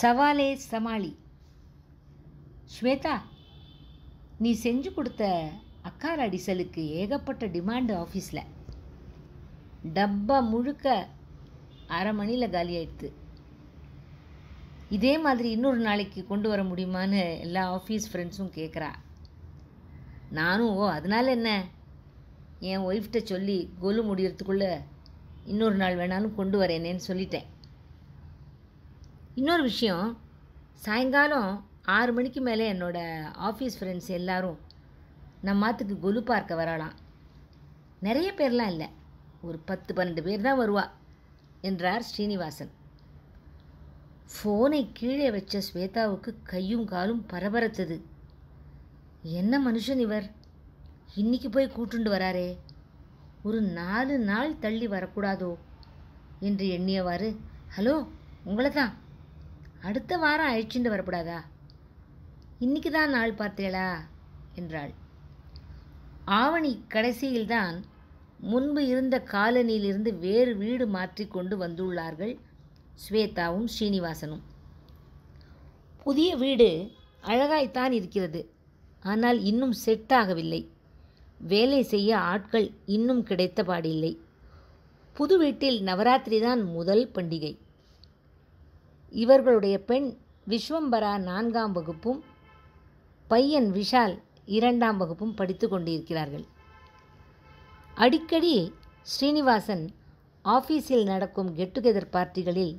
சவாலே சமாளி ஸ்வேதா நீ செஞ்சு கொடுத்த அக்கார் அடிசலுக்கு ஏகப்பட்ட டிமாண்டு ஆஃபீஸில் டப்பா முழுக்க அரை மணியில் காலி இதே மாதிரி இன்னொரு நாளைக்கு கொண்டு வர முடியுமான்னு எல்லா ஆஃபீஸ் ஃப்ரெண்ட்ஸும் கேட்குறா நானும் ஓ அதனால் என்ன என் ஒய்ஃப்கிட்ட சொல்லி கொலு முடியறதுக்குள்ளே இன்னொரு நாள் வேணாலும் கொண்டு வரேனேன்னு சொல்லிட்டேன் இன்னொரு விஷயம் சாயங்காலம் ஆறு மணிக்கு மேலே என்னோடய ஆஃபீஸ் ஃப்ரெண்ட்ஸ் எல்லோரும் நம்ம மாற்றுக்கு கொலு பார்க்க வரலாம் நிறைய பேர்லாம் இல்லை ஒரு பத்து பன்னெண்டு பேர் தான் வருவா என்றார் ஸ்ரீனிவாசன் ஃபோனை கீழே வச்ச ஸ்வேதாவுக்கு கையும் காலும் பரபரத்தது என்ன மனுஷன் இவர் இன்னைக்கு போய் கூட்டுண்டு வராரே ஒரு நாலு நாள் தள்ளி வரக்கூடாதோ என்று எண்ணியவாறு ஹலோ உங்களை தான் அடுத்த வாரம் அழிச்சுண்டு வரக்கூடாதா இன்னைக்கு தான் நாள் பார்த்தேளா என்றாள் ஆவணி கடைசியில்தான் முன்பு இருந்த காலனியிலிருந்து வேறு வீடு மாற்றி கொண்டு வந்துள்ளார்கள் ஸ்வேதாவும் ஸ்ரீனிவாசனும் புதிய வீடு அழகாய்த்தான் இருக்கிறது ஆனால் இன்னும் செட் ஆகவில்லை வேலை செய்ய ஆட்கள் இன்னும் கிடைத்த பாடில்லை புது வீட்டில் நவராத்திரி தான் முதல் பண்டிகை இவர்களுடைய பெண் விஸ்வம்பரா நான்காம் வகுப்பும் பையன் விஷால் இரண்டாம் வகுப்பும் படித்து கொண்டிருக்கிறார்கள் அடிக்கடி ஸ்ரீனிவாசன் ஆஃபீஸில் நடக்கும் கெட் டுகெதர் பார்ட்டிகளில்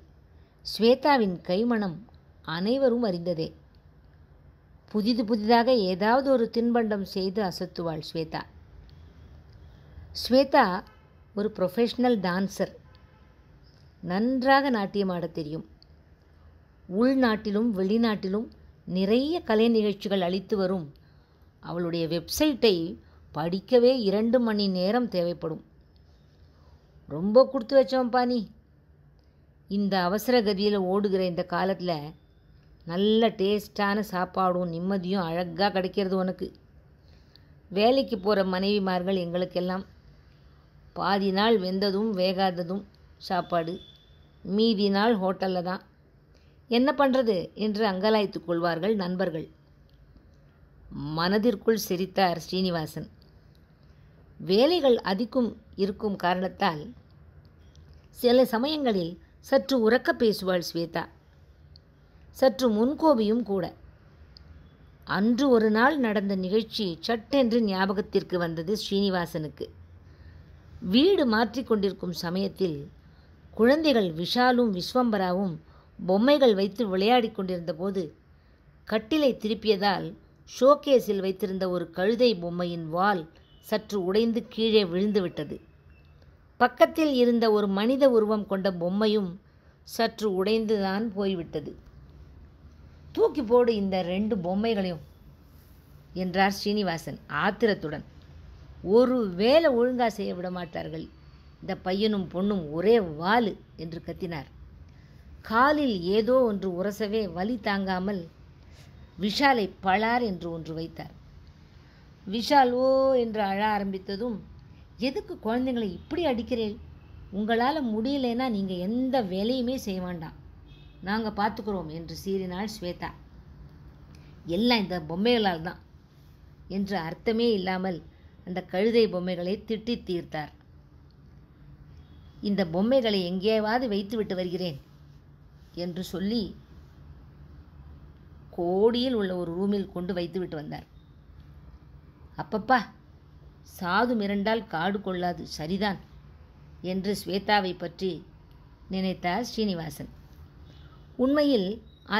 ஸ்வேதாவின் கைமணம் அனைவரும் அறிந்ததே புதிது புதிதாக ஏதாவது ஒரு தின்பண்டம் செய்து அசத்துவாள் ஸ்வேதா ஸ்வேதா ஒரு ப்ரொஃபஷ்னல் டான்சர் நன்றாக நாட்டியமாட தெரியும் உள்நாட்டிலும் வெளிநாட்டிலும் நிறைய கலை நிகழ்ச்சிகள் அளித்து வரும் அவளுடைய வெப்சைட்டை படிக்கவே இரண்டு மணி நேரம் தேவைப்படும் ரொம்ப கொடுத்து வச்சோம்ப்பா நீ இந்த அவசர கதியில் ஓடுகிற இந்த காலத்தில் நல்ல டேஸ்டான சாப்பாடும் நிம்மதியும் அழகாக கிடைக்கிறது உனக்கு வேலைக்கு போகிற மனைவிமார்கள் எங்களுக்கெல்லாம் பாதி நாள் வெந்ததும் வேகாததும் சாப்பாடு மீதி நாள் ஹோட்டலில் தான் என்ன பண்ணுறது என்று அங்கலாய்த்து கொள்வார்கள் நண்பர்கள் மனதிற்குள் சிரித்தார் ஸ்ரீனிவாசன் வேலைகள் அதிக்கும் இருக்கும் காரணத்தால் சில சமயங்களில் சற்று உறக்க பேசுவாள் ஸ்வேதா சற்று முன்கோபியும் கூட அன்று ஒரு நாள் நடந்த நிகழ்ச்சி சட்டென்று ஞாபகத்திற்கு வந்தது ஸ்ரீனிவாசனுக்கு வீடு மாற்றிக்கொண்டிருக்கும் சமயத்தில் குழந்தைகள் விஷாலும் விஸ்வம்பராவும் பொம்மைகள் வைத்து விளையாடி கொண்டிருந்த போது கட்டிலை திருப்பியதால் ஷோகேஸில் வைத்திருந்த ஒரு கழுதை பொம்மையின் வால் சற்று உடைந்து கீழே விழுந்துவிட்டது பக்கத்தில் இருந்த ஒரு மனித உருவம் கொண்ட பொம்மையும் சற்று உடைந்துதான் போய்விட்டது தூக்கி போடு இந்த ரெண்டு பொம்மைகளையும் என்றார் ஸ்ரீனிவாசன் ஆத்திரத்துடன் ஒரு வேலை ஒழுங்கா செய்ய விட மாட்டார்கள் இந்த பையனும் பொண்ணும் ஒரே வாலு என்று கத்தினார் காலில் ஏதோ ஒன்று உரசவே வலி தாங்காமல் விஷாலை பழார் என்று ஒன்று வைத்தார் விஷால் ஓ என்று அழ ஆரம்பித்ததும் எதுக்கு குழந்தைங்களை இப்படி அடிக்கிறேன் உங்களால் முடியலைன்னா நீங்கள் எந்த வேலையுமே செய்ய வேண்டாம் நாங்கள் பார்த்துக்குறோம் என்று சீறினாள் ஸ்வேதா எல்லாம் இந்த பொம்மைகளால் தான் என்று அர்த்தமே இல்லாமல் அந்த கழுதை பொம்மைகளை திட்டி தீர்த்தார் இந்த பொம்மைகளை எங்கேயாவது வைத்துவிட்டு வருகிறேன் என்று சொல்லி கோடியில் உள்ள ஒரு ரூமில் கொண்டு வைத்துவிட்டு வந்தார் அப்பப்பா சாது மிரண்டால் காடு கொள்ளாது சரிதான் என்று ஸ்வேதாவை பற்றி நினைத்தார் ஸ்ரீனிவாசன் உண்மையில்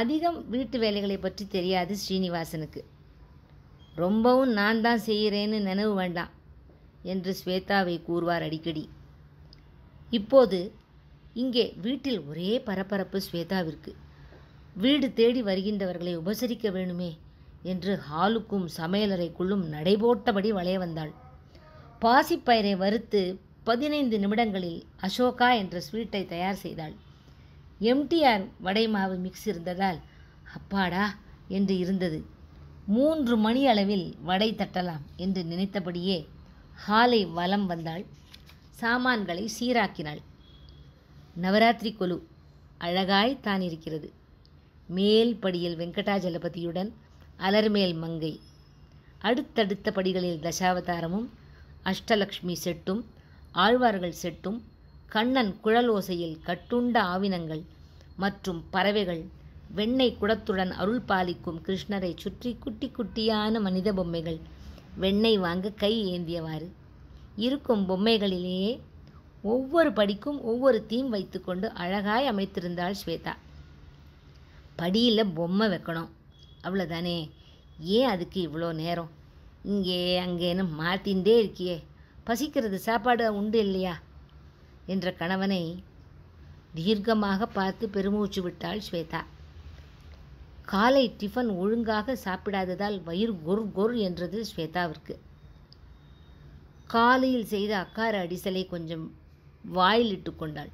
அதிகம் வீட்டு வேலைகளை பற்றி தெரியாது ஸ்ரீனிவாசனுக்கு ரொம்பவும் நான் தான் செய்கிறேன்னு நினைவு வேண்டாம் என்று ஸ்வேதாவை கூறுவார் அடிக்கடி இப்போது இங்கே வீட்டில் ஒரே பரபரப்பு ஸ்வேதாவிற்கு வீடு தேடி வருகின்றவர்களை உபசரிக்க வேணுமே என்று ஹாலுக்கும் சமையலறைக்குள்ளும் நடைபோட்டபடி வளைய வந்தாள் பாசிப்பயிரை வறுத்து பதினைந்து நிமிடங்களில் அசோகா என்ற ஸ்வீட்டை தயார் செய்தாள் எம்டிஆர் வடை மாவு மிக்ஸ் இருந்ததால் அப்பாடா என்று இருந்தது மூன்று மணி அளவில் வடை தட்டலாம் என்று நினைத்தபடியே ஹாலை வலம் வந்தாள் சாமான்களை சீராக்கினாள் நவராத்திரி கொலு அழகாய் தான் இருக்கிறது மேல் படியில் வெங்கடாஜலபதியுடன் அலர்மேல் மங்கை அடுத்தடுத்த படிகளில் தசாவதாரமும் அஷ்டலக்ஷ்மி செட்டும் ஆழ்வார்கள் செட்டும் கண்ணன் குழலோசையில் கட்டுண்ட ஆவினங்கள் மற்றும் பறவைகள் வெண்ணெய் குடத்துடன் அருள் பாலிக்கும் கிருஷ்ணரை சுற்றி குட்டி குட்டியான மனித பொம்மைகள் வெண்ணெய் வாங்க கை ஏந்தியவாறு இருக்கும் பொம்மைகளிலேயே ஒவ்வொரு படிக்கும் ஒவ்வொரு தீம் வைத்துக்கொண்டு அழகாய் அமைத்திருந்தாள் ஸ்வேதா படியில் பொம்மை வைக்கணும் அவ்வளோதானே ஏன் அதுக்கு இவ்வளோ நேரம் இங்கே அங்கேன்னு மாற்றின்ண்டே இருக்கியே பசிக்கிறது சாப்பாடு உண்டு இல்லையா என்ற கணவனை தீர்க்கமாக பார்த்து பெருமூச்சு விட்டாள் ஸ்வேதா காலை டிஃபன் ஒழுங்காக சாப்பிடாததால் வயிறு கொர் கொர் என்றது ஸ்வேதாவிற்கு காலையில் செய்த அக்கார அடிசலை கொஞ்சம் வாயிலிட்டு கொண்டாள்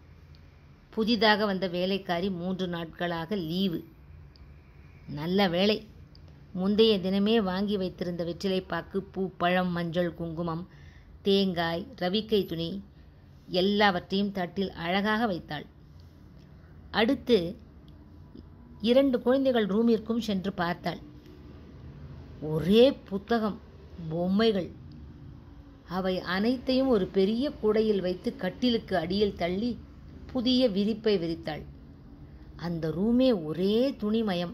புதிதாக வந்த வேலைக்காரி மூன்று நாட்களாக லீவு நல்ல வேலை முந்தைய தினமே வாங்கி வைத்திருந்த வெற்றிலைப்பாக்கு பூ பழம் மஞ்சள் குங்குமம் தேங்காய் ரவிக்கை துணி எல்லாவற்றையும் தட்டில் அழகாக வைத்தாள் அடுத்து இரண்டு குழந்தைகள் ரூமிற்கும் சென்று பார்த்தாள் ஒரே புத்தகம் பொம்மைகள் அவை அனைத்தையும் ஒரு பெரிய கூடையில் வைத்து கட்டிலுக்கு அடியில் தள்ளி புதிய விரிப்பை விரித்தாள் அந்த ரூமே ஒரே துணிமயம்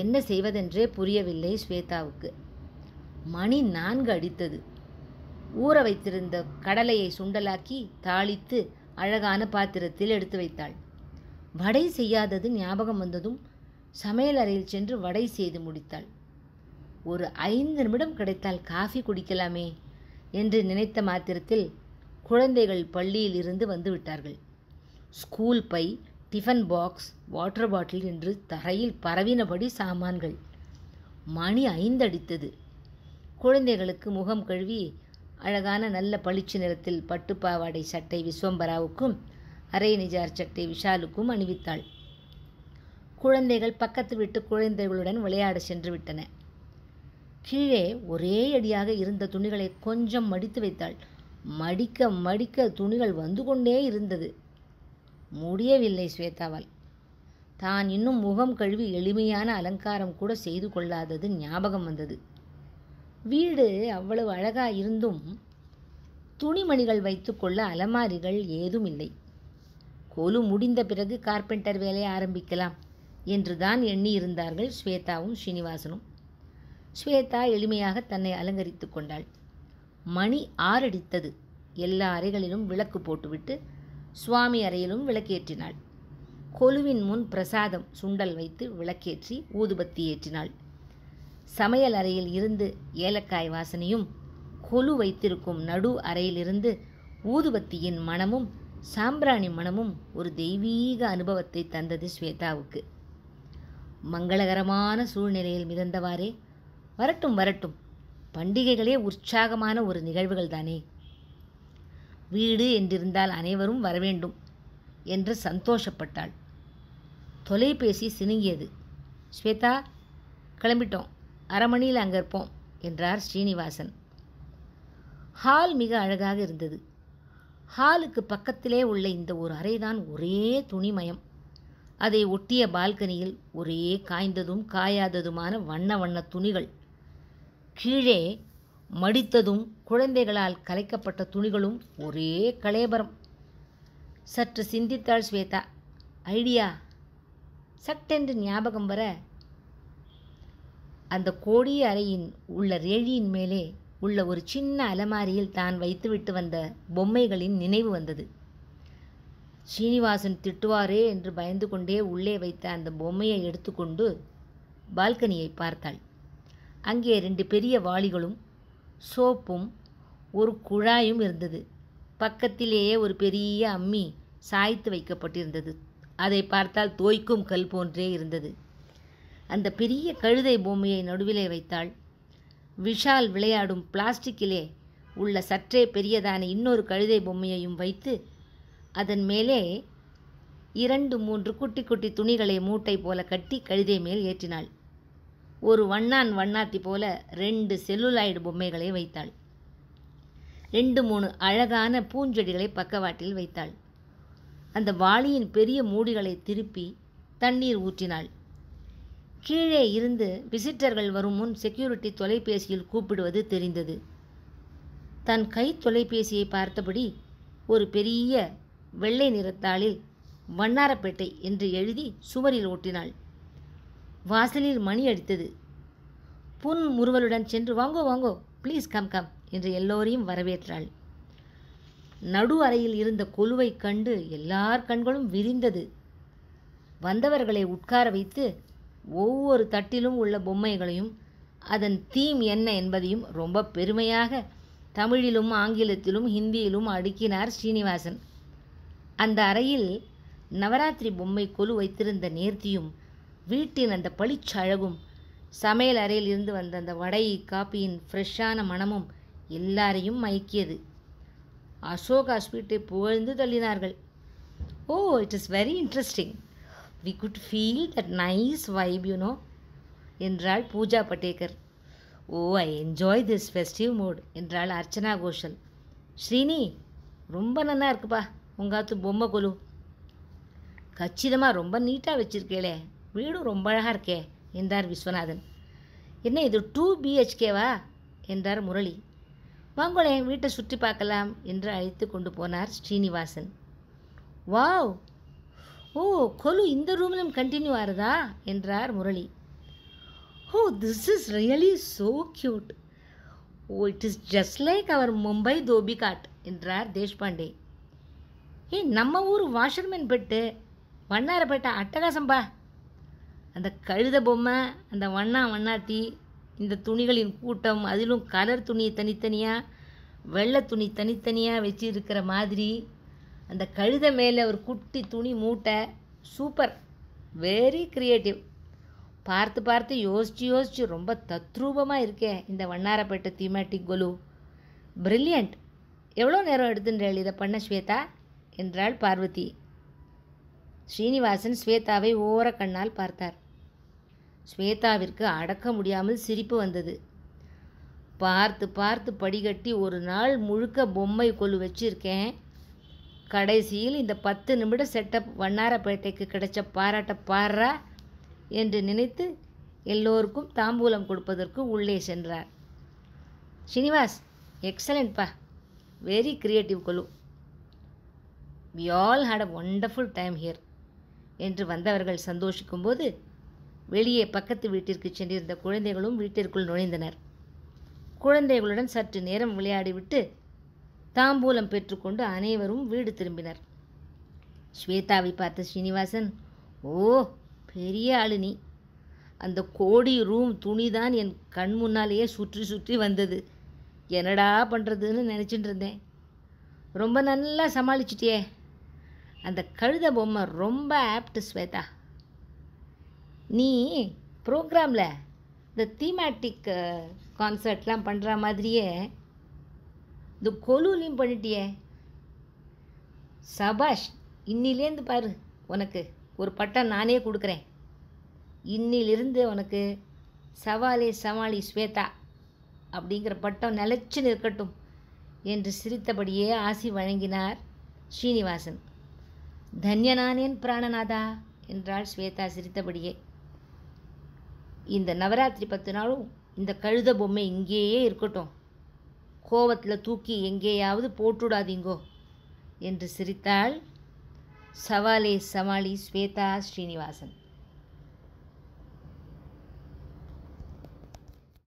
என்ன செய்வதென்றே புரியவில்லை ஸ்வேதாவுக்கு மணி நான்கு அடித்தது ஊற வைத்திருந்த கடலையை சுண்டலாக்கி தாளித்து அழகான பாத்திரத்தில் எடுத்து வைத்தாள் வடை செய்யாதது ஞாபகம் வந்ததும் சமையல் அறையில் சென்று வடை செய்து முடித்தாள் ஒரு ஐந்து நிமிடம் கிடைத்தால் காஃபி குடிக்கலாமே என்று நினைத்த மாத்திரத்தில் குழந்தைகள் பள்ளியில் இருந்து வந்துவிட்டார்கள் ஸ்கூல் பை டிஃபன் பாக்ஸ் வாட்டர் பாட்டில் என்று தரையில் பரவினபடி சாமான்கள் மணி ஐந்தடித்தது குழந்தைகளுக்கு முகம் கழுவி அழகான நல்ல பளிச்சு நிறத்தில் பட்டுப்பாவாடை சட்டை விஸ்வம்பராவுக்கும் அரை நிஜார் சட்டை விஷாலுக்கும் அணிவித்தாள் குழந்தைகள் பக்கத்து வீட்டு குழந்தைகளுடன் விளையாட சென்று விட்டன கீழே ஒரே அடியாக இருந்த துணிகளை கொஞ்சம் மடித்து வைத்தாள் மடிக்க மடிக்க துணிகள் வந்து கொண்டே இருந்தது முடியவில்லை ஸ்வேதாவால் தான் இன்னும் முகம் கழுவி எளிமையான அலங்காரம் கூட செய்து கொள்ளாதது ஞாபகம் வந்தது வீடு அவ்வளவு அழகாக இருந்தும் துணிமணிகள் வைத்துக்கொள்ள அலமாரிகள் ஏதும் இல்லை கொலு முடிந்த பிறகு கார்பெண்டர் வேலையை ஆரம்பிக்கலாம் என்றுதான் எண்ணியிருந்தார்கள் ஸ்வேதாவும் ஸ்ரீனிவாசனும் ஸ்வேதா எளிமையாக தன்னை அலங்கரித்து கொண்டாள் மணி ஆறடித்தது எல்லா அறைகளிலும் விளக்கு போட்டுவிட்டு சுவாமி அறையிலும் விளக்கேற்றினாள் கொலுவின் முன் பிரசாதம் சுண்டல் வைத்து விளக்கேற்றி ஊதுபத்தி ஏற்றினாள் சமையல் அறையில் இருந்து ஏலக்காய் வாசனையும் கொலு வைத்திருக்கும் நடு அறையிலிருந்து ஊதுபத்தியின் மனமும் சாம்பிராணி மனமும் ஒரு தெய்வீக அனுபவத்தை தந்தது ஸ்வேதாவுக்கு மங்களகரமான சூழ்நிலையில் மிதந்தவாறே வரட்டும் வரட்டும் பண்டிகைகளே உற்சாகமான ஒரு நிகழ்வுகள் தானே வீடு என்றிருந்தால் அனைவரும் வரவேண்டும் என்று சந்தோஷப்பட்டாள் தொலைபேசி சினுங்கியது ஸ்வேதா கிளம்பிட்டோம் அரை மணியில் அங்கே இருப்போம் என்றார் ஸ்ரீனிவாசன் ஹால் மிக அழகாக இருந்தது ஹாலுக்கு பக்கத்திலே உள்ள இந்த ஒரு அறைதான் ஒரே துணிமயம் அதை ஒட்டிய பால்கனியில் ஒரே காய்ந்ததும் காயாததுமான வண்ண வண்ண துணிகள் கீழே மடித்ததும் குழந்தைகளால் கலைக்கப்பட்ட துணிகளும் ஒரே கலேபரம் சற்று சிந்தித்தாள் ஸ்வேதா ஐடியா சட்டென்று ஞாபகம் வர அந்த கோடிய அறையின் உள்ள ரேழியின் மேலே உள்ள ஒரு சின்ன அலமாரியில் தான் வைத்துவிட்டு வந்த பொம்மைகளின் நினைவு வந்தது ஸ்ரீனிவாசன் திட்டுவாரே என்று பயந்து கொண்டே உள்ளே வைத்த அந்த பொம்மையை எடுத்துக்கொண்டு பால்கனியை பார்த்தாள் அங்கே ரெண்டு பெரிய வாளிகளும் சோப்பும் ஒரு குழாயும் இருந்தது பக்கத்திலேயே ஒரு பெரிய அம்மி சாய்த்து வைக்கப்பட்டிருந்தது அதை பார்த்தால் தோய்க்கும் கல் போன்றே இருந்தது அந்த பெரிய கழுதை பொம்மையை நடுவிலே வைத்தாள் விஷால் விளையாடும் பிளாஸ்டிக்கிலே உள்ள சற்றே பெரியதான இன்னொரு கழுதை பொம்மையையும் வைத்து அதன் மேலே இரண்டு மூன்று குட்டி குட்டி துணிகளை மூட்டை போல கட்டி கழுதை மேல் ஏற்றினாள் ஒரு வண்ணான் வண்ணாத்தி போல ரெண்டு செல்லுலாய்டு பொம்மைகளை வைத்தாள் ரெண்டு மூணு அழகான பூஞ்செடிகளை பக்கவாட்டில் வைத்தாள் அந்த வாளியின் பெரிய மூடிகளை திருப்பி தண்ணீர் ஊற்றினாள் கீழே இருந்து விசிட்டர்கள் வரும் முன் செக்யூரிட்டி தொலைபேசியில் கூப்பிடுவது தெரிந்தது தன் கை தொலைபேசியை பார்த்தபடி ஒரு பெரிய வெள்ளை நிறத்தாளில் வண்ணாரப்பேட்டை என்று எழுதி சுவரில் ஓட்டினாள் வாசலில் மணி அடித்தது புன் முறுவலுடன் சென்று வாங்கோ வாங்கோ ப்ளீஸ் கம் கம் என்று எல்லோரையும் வரவேற்றாள் நடு அறையில் இருந்த கொலுவை கண்டு எல்லார் கண்களும் விரிந்தது வந்தவர்களை உட்கார வைத்து ஒவ்வொரு தட்டிலும் உள்ள பொம்மைகளையும் அதன் தீம் என்ன என்பதையும் ரொம்ப பெருமையாக தமிழிலும் ஆங்கிலத்திலும் ஹிந்தியிலும் அடுக்கினார் ஸ்ரீனிவாசன் அந்த அறையில் நவராத்திரி பொம்மை கொலு வைத்திருந்த நேர்த்தியும் வீட்டின் அந்த பளிச்சழகும் சமையல் அறையில் இருந்து வந்த அந்த வடை காப்பியின் ஃப்ரெஷ்ஷான மனமும் எல்லாரையும் மயக்கியது அசோகா ஸ்வீட்டை புகழ்ந்து தள்ளினார்கள் oh it is very interesting we could feel that nice vibe you know என்றாள் Pooja Patekar oh I enjoy this festive mood என்றாள் அர்ச்சனா கோஷல் ஸ்ரீனி ரொம்ப நல்லா இருக்குப்பா உங்காத்து பொம்மை கொலு கச்சிதமாக ரொம்ப நீட்டாக வச்சுருக்கேளே வீடும் ரொம்ப அழகாக இருக்கே என்றார் விஸ்வநாதன் என்ன இது டூ பிஹெச்கேவா என்றார் முரளி என் வீட்டை சுற்றி பார்க்கலாம் என்று அழைத்து கொண்டு போனார் ஸ்ரீனிவாசன் வாவ் ஓ கொலு இந்த ரூம்லும் கண்டினியூ ஆறுதா என்றார் Murali oh this is really so cute oh it is just like our Mumbai Dhobi Ghat என்றார் தேஷ்பாண்டே ஏ நம்ம ஊர் வாஷர்மேன் பெட்டு வண்ணாரப்பேட்டை அட்டகாசம்பா அந்த கழுத பொம்மை அந்த வண்ணா வண்ணாத்தி இந்த துணிகளின் கூட்டம் அதிலும் கலர் துணி தனித்தனியாக வெள்ளை துணி தனித்தனியாக வச்சு இருக்கிற மாதிரி அந்த கழுத மேலே ஒரு குட்டி துணி மூட்டை சூப்பர் வெரி கிரியேட்டிவ் பார்த்து பார்த்து யோசித்து யோசித்து ரொம்ப தத்ரூபமாக இருக்கே இந்த வண்ணாரப்பேட்டை தீமேட்டிக் கொலு பிரில்லியண்ட் எவ்வளோ நேரம் எடுத்துன்றாள் இதை பண்ண ஸ்வேதா என்றாள் பார்வதி ஸ்ரீனிவாசன் ஸ்வேதாவை ஓர கண்ணால் பார்த்தார் ஸ்வேதாவிற்கு அடக்க முடியாமல் சிரிப்பு வந்தது பார்த்து பார்த்து படிகட்டி ஒரு நாள் முழுக்க பொம்மை கொலு வச்சிருக்கேன் கடைசியில் இந்த பத்து நிமிடம் செட்டப் வண்ணாரப்பேட்டைக்கு கிடைச்ச பாராட்ட பாரா என்று நினைத்து எல்லோருக்கும் தாம்பூலம் கொடுப்பதற்கு உள்ளே சென்றார் ஸ்ரீனிவாஸ் எக்ஸலண்ட்ப்பா வெரி கிரியேட்டிவ் குழு we all had a wonderful time here என்று வந்தவர்கள் சந்தோஷிக்கும்போது வெளியே பக்கத்து வீட்டிற்கு சென்றிருந்த குழந்தைகளும் வீட்டிற்குள் நுழைந்தனர் குழந்தைகளுடன் சற்று நேரம் விளையாடிவிட்டு தாம்பூலம் பெற்றுக்கொண்டு அனைவரும் வீடு திரும்பினர் ஸ்வேதாவை பார்த்த ஸ்ரீனிவாசன் ஓ பெரிய ஆளு அந்த கோடி ரூம் துணிதான் என் கண் முன்னாலேயே சுற்றி சுற்றி வந்தது என்னடா பண்ணுறதுன்னு நினச்சிட்டு இருந்தேன் ரொம்ப நல்லா சமாளிச்சிட்டியே அந்த கழுத பொம்மை ரொம்ப ஆப்ட் ஸ்வேதா நீ ப்ரோக்ராமில் இந்த தீமேட்டிக் கான்சர்ட்லாம் பண்ணுற மாதிரியே இந்த கொலுலையும் பண்ணிட்டியே சபாஷ் இன்னிலேருந்து பாரு உனக்கு ஒரு பட்டம் நானே கொடுக்குறேன் இன்னிலிருந்து உனக்கு சவாலே சவாலி ஸ்வேதா அப்படிங்கிற பட்டம் நிலச்சி நிற்கட்டும் என்று சிரித்தபடியே ஆசி வழங்கினார் ஸ்ரீனிவாசன் தன்யனானேன் பிராணநாதா என்றாள் ஸ்வேதா சிரித்தபடியே இந்த நவராத்திரி பத்து நாளும் இந்த கழுத பொம்மை இங்கேயே இருக்கட்டும் கோவத்தில் தூக்கி எங்கேயாவது போட்டுடாதீங்கோ என்று சிரித்தாள் சவாலே சமாளி ஸ்வேதா ஸ்ரீனிவாசன்